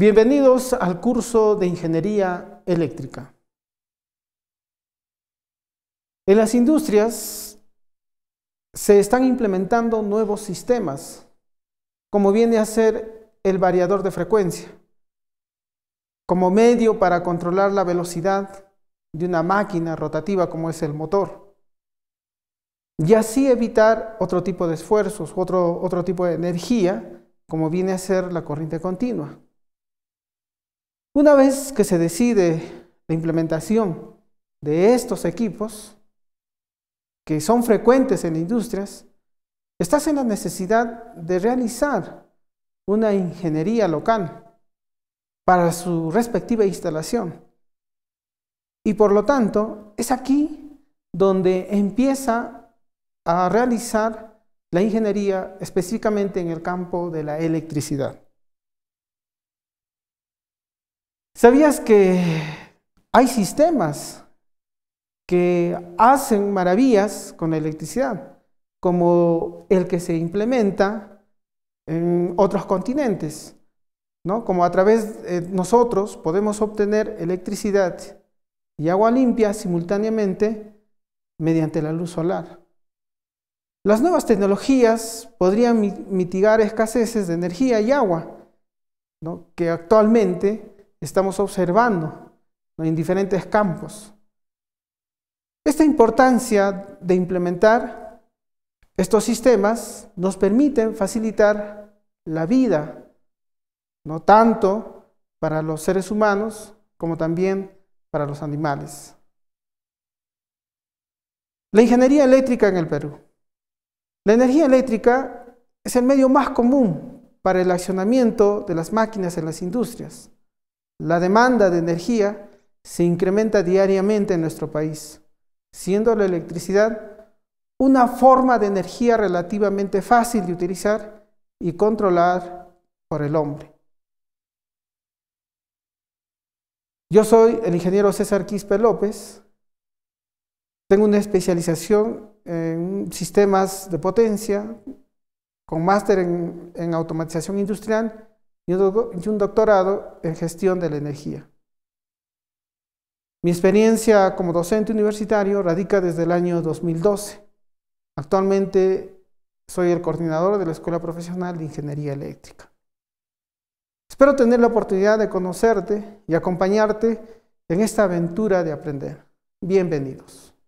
Bienvenidos al curso de Ingeniería Eléctrica. En las industrias se están implementando nuevos sistemas, como viene a ser el variador de frecuencia, como medio para controlar la velocidad de una máquina rotativa como es el motor, y así evitar otro tipo de esfuerzos, otro, otro tipo de energía, como viene a ser la corriente continua. Una vez que se decide la implementación de estos equipos, que son frecuentes en industrias, estás en la necesidad de realizar una ingeniería local para su respectiva instalación. Y por lo tanto, es aquí donde empieza a realizar la ingeniería específicamente en el campo de la electricidad. ¿Sabías que hay sistemas que hacen maravillas con la electricidad, como el que se implementa en otros continentes? ¿no? Como a través de eh, nosotros podemos obtener electricidad y agua limpia simultáneamente mediante la luz solar. Las nuevas tecnologías podrían mitigar escaseces de energía y agua, que actualmente estamos observando en diferentes campos. Esta importancia de implementar estos sistemas nos permite facilitar la vida, no tanto para los seres humanos como también para los animales. La ingeniería eléctrica en el Perú. La energía eléctrica es el medio más común para el accionamiento de las máquinas en las industrias. La demanda de energía se incrementa diariamente en nuestro país, siendo la electricidad una forma de energía relativamente fácil de utilizar y controlar por el hombre. Yo soy el ingeniero César Quispe López, tengo una especialización en sistemas de potencia, con máster en, en automatización industrial y un doctorado en gestión de la energía. Mi experiencia como docente universitario radica desde el año 2012. Actualmente soy el coordinador de la Escuela Profesional de Ingeniería Eléctrica. Espero tener la oportunidad de conocerte y acompañarte en esta aventura de aprender. Bienvenidos.